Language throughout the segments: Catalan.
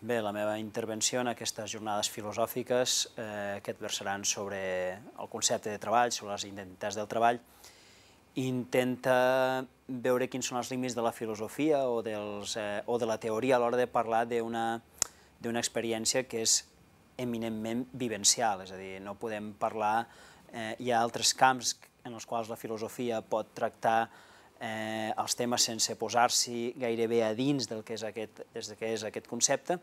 Bé, la meva intervenció en aquestes jornades filosòfiques eh, que et versaran sobre el concepte de treball, sobre les identitats del treball, intenta veure quins són els límits de la filosofia o, dels, eh, o de la teoria a l'hora de parlar d'una experiència que és eminentment vivencial, és a dir, no podem parlar, eh, hi ha altres camps en els quals la filosofia pot tractar eh, els temes sense posar-s'hi gairebé a dins del que és, aquest, des de que és aquest concepte,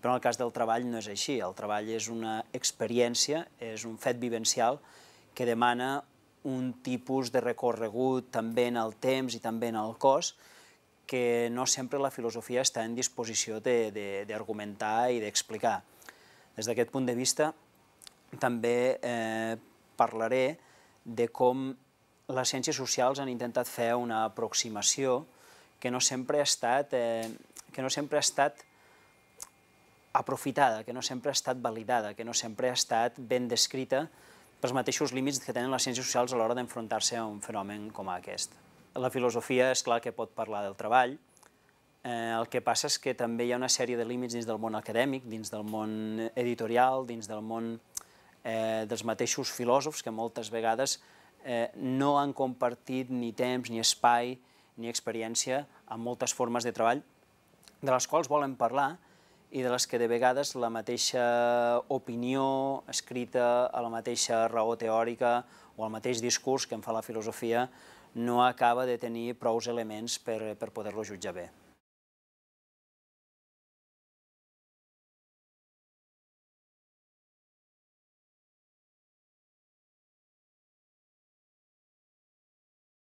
però en el cas del treball no és així. El treball és una experiència, és un fet vivencial que demana un tipus de recorregut també en el temps i també en el cos, que no sempre la filosofia està en disposició d'argumentar de, de, i d'explicar. Des d'aquest punt de vista, també eh, parlaré de com les ciències socials han intentat fer una aproximació que no sempre ha estat, eh, que no sempre ha estat aprofitada, que no sempre ha estat validada, que no sempre ha estat ben descrita pels mateixos límits que tenen les ciències socials a l'hora d'enfrontar-se a un fenomen com aquest. La filosofia és clar que pot parlar del treball, eh, el que passa és que també hi ha una sèrie de límits dins del món acadèmic, dins del món editorial, dins del món eh, dels mateixos filòsofs que moltes vegades eh, no han compartit ni temps, ni espai, ni experiència amb moltes formes de treball de les quals volen parlar i de les que de vegades la mateixa opinió escrita, a la mateixa raó teòrica o el mateix discurs que en fa la filosofia no acaba de tenir prous elements per, per poder-lo jutjar bé.